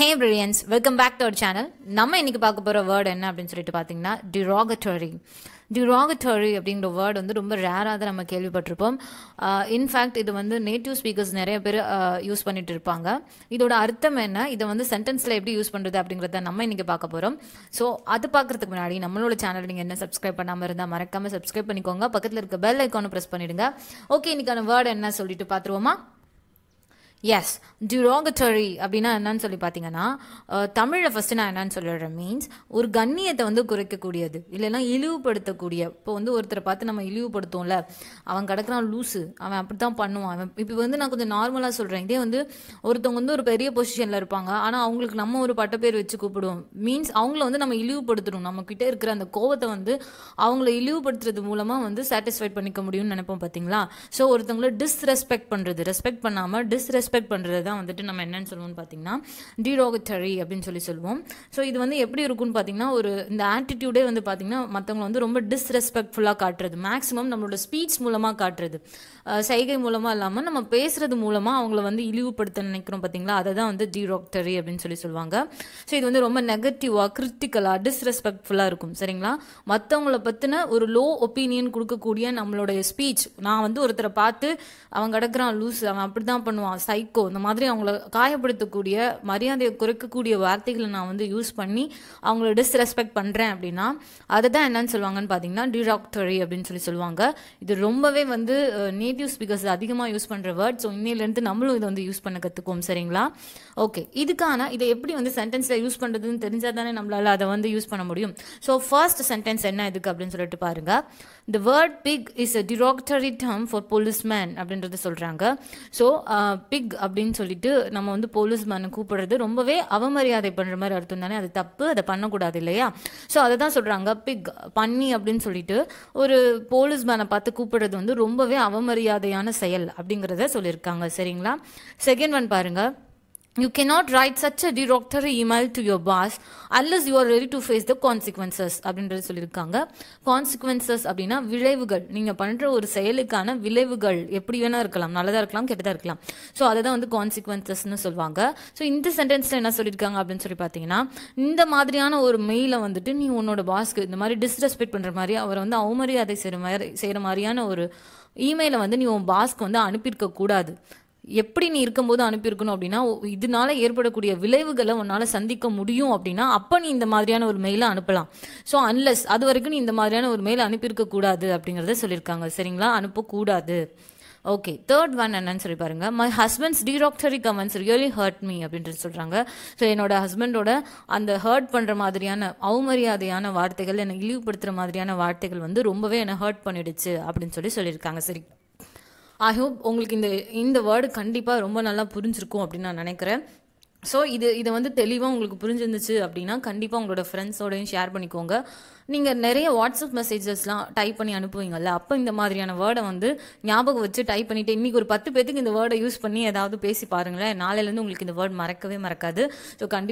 ஹே பிரியன்ஸ் welcome back to our channel நம்ம இன்றைக்கி பார்க்க போகிற வேர்டு என்ன அப்படின்னு சொல்லிட்டு பார்த்தீங்கன்னா டிராகட்டரி டிராகட்டரி அப்படிங்கிற வேர்டு வந்து ரொம்ப ரேராக தான் நம்ம கேள்விப்பட்டிருப்போம் இன்ஃபேக்ட் இது வந்து நேட்டிவ் ஸ்பீக்கர்ஸ் நிறைய பேர் யூஸ் பண்ணிட்டு இருப்பாங்க இதோட அர்த்தம் என்ன இதை வந்து சென்டென்ஸில் எப்படி யூஸ் பண்ணுறது அப்படிங்கிறத நம்ம இன்றைக்கி பார்க்க போகிறோம் ஸோ அது பார்க்குறதுக்கு முன்னாடி நம்மளோட சேனல் நீங்கள் என்ன சப்ஸ்கிரைப் பண்ணாமல் இருந்தால் மறக்காமல் சப்ஸ்கிரைப் பண்ணிக்கோங்க பக்கத்தில் இருக்க பெல் ஐக்கானும் ப்ரெஸ் பண்ணிவிடுங்க ஓகே இன்னைக்கான வேர்டு என்ன சொல்லிட்டு பார்த்துருவோமா எஸ் டிரோகட்டரி அப்படின்னா என்னன்னு சொல்லி பார்த்தீங்கன்னா தமிழில் ஃபஸ்ட்டு நான் என்னன்னு சொல்லிடுறேன் மீன்ஸ் ஒரு கண்ணியத்தை வந்து குறைக்கக்கூடியது இல்லைன்னா இழிவுபடுத்தக்கூடிய இப்போ வந்து ஒருத்தரை பார்த்து நம்ம இழிவுபடுத்தோம்ல அவன் கிடக்குறான் லூஸு அவன் அப்படி தான் பண்ணுவான் அவன் இப்போ வந்து நான் கொஞ்சம் நார்மலாக சொல்கிறேன் இதே வந்து ஒருத்தவங்க வந்து ஒரு பெரிய பொசிஷனில் இருப்பாங்க ஆனால் அவங்களுக்கு நம்ம ஒரு பட்டப்பேர் வச்சு கூப்பிடுவோம் மீன்ஸ் அவங்கள வந்து நம்ம இழிவுபடுத்தணும் நம்மக்கிட்ட இருக்கிற அந்த கோபத்தை வந்து அவங்கள இழிவுபடுத்துறது மூலமாக வந்து சாட்டிஸ்ஃபைட் பண்ணிக்க முடியும்னு நினைப்போம் பார்த்தீங்களா ஸோ ஒருத்தவங்களை டிஸ்ரெஸ்பெக்ட் பண்ணுறது ரெஸ்பெக்ட் பண்ணாமல் டிஸ்ரெஸ்பெக்ட் ரெஸ்பெக்ட் பண்ணுறது தான் வந்துட்டு நம்ம என்னென்னு சொல்லுவோம்னு பார்த்தீங்கன்னா டீரோகச்சரி அப்படின்னு சொல்லி சொல்லுவோம் ஸோ இது வந்து எப்படி இருக்கும்னு பார்த்தீங்கன்னா ஒரு இந்த ஆட்டிடியூடே வந்து பார்த்தீங்கன்னா மற்றவங்களை வந்து ரொம்ப டிஸ்ரெஸ்பெக்ட்ஃபுல்லாக காட்டுறது மேக்ஸிமம் நம்மளோட ஸ்பீச் மூலமாக காட்டுறது சைகை மூலமாக இல்லாமல் நம்ம பேசுகிறது மூலமாக அவங்கள வந்து இழிவுபடுத்த நினைக்கிறோம் பார்த்தீங்களா அதை தான் வந்து டீரோக்டரி அப்படின்னு சொல்லி சொல்லுவாங்க ஸோ இது வந்து ரொம்ப நெகட்டிவாக கிரிட்டிக்கலாக டிஸ்ரெஸ்பெக்ட்ஃபுல்லாக இருக்கும் சரிங்களா மற்றவங்கள பற்றின ஒரு லோ ஒப்பீனியன் கொடுக்கக்கூடிய நம்மளுடைய ஸ்பீச் நான் வந்து ஒருத்தரை பார்த்து அவன் கிடக்குறான் லூஸ் அவன் அப்படி தான் பண்ணுவான் சை சைக்கோ இந்த மாதிரி அவங்கள காயப்படுத்தக்கூடிய மரியாதையை குறைக்கக்கூடிய வார்த்தைகளை நான் வந்து யூஸ் பண்ணி அவங்கள டிஸ்ரெஸ்பெக்ட் பண்ணுறேன் அப்படின்னா அதை தான் என்னன்னு சொல்லுவாங்கன்னு பார்த்தீங்கன்னா டிடாக்டரி அப்படின்னு சொல்லி சொல்லுவாங்க இது ரொம்பவே வந்து நேட்டிவ் ஸ்பீக்கர்ஸ் அதிகமாக யூஸ் பண்ணுற வேர்ட் ஸோ இன்னிலேருந்து நம்மளும் இதை வந்து யூஸ் பண்ண கற்றுக்குவோம் சரிங்களா ஓகே இதுக்கான இதை எப்படி வந்து சென்டென்ஸில் யூஸ் பண்ணுறதுன்னு தெரிஞ்சால் தானே நம்மளால் அதை வந்து யூஸ் பண்ண முடியும் ஸோ ஃபர்ஸ்ட் சென்டென்ஸ் என்ன இதுக்கு அப்படின்னு சொல்லிட்டு பாருங்கள் the word pig is a derogatory term for policeman அப்படின்றத சொல்கிறாங்க ஸோ பிக் அப்படின்னு சொல்லிட்டு நம்ம வந்து போலீஸ்மேனை கூப்பிடுறது ரொம்பவே அவமரியாதை பண்ணுற மாதிரி அர்த்தம் தானே அது தப்பு அதை பண்ணக்கூடாது இல்லையா ஸோ அதை தான் சொல்கிறாங்க பிக் பண்ணி அப்படின்னு சொல்லிட்டு ஒரு போலீஸ்மேனை பார்த்து கூப்பிடுறது வந்து ரொம்பவே அவமரியாதையான செயல் அப்படிங்கிறத சொல்லியிருக்காங்க சரிங்களா செகண்ட் ஒன் பாருங்கள் You cannot write such a derogatory email to your boss unless you are ready to face the consequences அப்படின்றது சொல்லியிருக்காங்க கான்சிக்வன்சஸ் அப்படின்னா விளைவுகள் நீங்கள் பண்ணுற ஒரு செயலுக்கான விளைவுகள் எப்படி வேணால் இருக்கலாம் நல்லதாக இருக்கலாம் கெட்டதாக இருக்கலாம் ஸோ அதை தான் வந்து கான்சிக்வன்சஸ்ன்னு சொல்லுவாங்க ஸோ இந்த சென்டென்ஸில் என்ன சொல்லியிருக்காங்க அப்படின்னு சொல்லி பார்த்தீங்கன்னா இந்த மாதிரியான ஒரு மெயிலை வந்துட்டு நீ உன்னோட பாஸ்க்கு இந்த மாதிரி டிஸ்ரெஸ்பெக்ட் பண்ணுற மாதிரி அவரை வந்து அவமரியாதை செய்கிற மாதிரி செய்கிற மாதிரியான ஒரு இமெயிலை வந்து நீ உன் பாஸ்க்கு வந்து அனுப்பியிருக்க கூடாது எப்படி நீ இருக்கும்போது அனுப்பியிருக்கணும் அப்படின்னா இதனால ஏற்படக்கூடிய விளைவுகளை உன்னால் சந்திக்க முடியும் அப்படின்னா அப்போ நீ இந்த மாதிரியான ஒரு மெயிலை அனுப்பலாம் ஸோ அன்லஸ் அது வரைக்கும் நீ இந்த மாதிரியான ஒரு மெயில் அனுப்பியிருக்க கூடாது அப்படிங்கிறத சொல்லியிருக்காங்க சரிங்களா அனுப்பக்கூடாது ஓகே தேர்ட் ஒன் என்னன்னு சொல்லி பாருங்க my husband's derogatory comments really hurt me அப்படின்னு சொல்கிறாங்க ஸோ என்னோட ஹஸ்பண்டோட அந்த ஹர்ட் பண்ணுற மாதிரியான அவமரியாதையான வார்த்தைகள் என்னை இழிவுபடுத்துற மாதிரியான வார்த்தைகள் வந்து ரொம்பவே என்னை ஹர்ட் பண்ணிடுச்சு அப்படின்னு சொல்லி சொல்லியிருக்காங்க சரி ஐ ஹோப் உங்களுக்கு இந்த இந்த வேர்டு கண்டிப்பாக ரொம்ப நல்லா புரிஞ்சிருக்கும் அப்படின்னு நான் நினைக்கிறேன் ஸோ இது இதை வந்து தெளிவாக உங்களுக்கு புரிஞ்சிருந்துச்சு அப்படின்னா கண்டிப்பாக உங்களோட ஃப்ரெண்ட்ஸோடையும் ஷேர் பண்ணிக்கோங்க நீங்கள் நிறைய வாட்ஸ்அப் மெசேஜஸ்லாம் டைப் பண்ணி அனுப்புவீங்கல்ல அப்போ இந்த மாதிரியான வேர்டை வந்து ஞாபகம் வச்சு டைப் பண்ணிவிட்டு இன்றைக்கி ஒரு பத்து பேத்துக்கு இந்த வேர்டை யூஸ் பண்ணி ஏதாவது பேசி பாருங்களேன் நாளையிலேருந்து உங்களுக்கு இந்த வேர்டு மறக்கவே மறக்காது ஸோ கண்டிப்பாக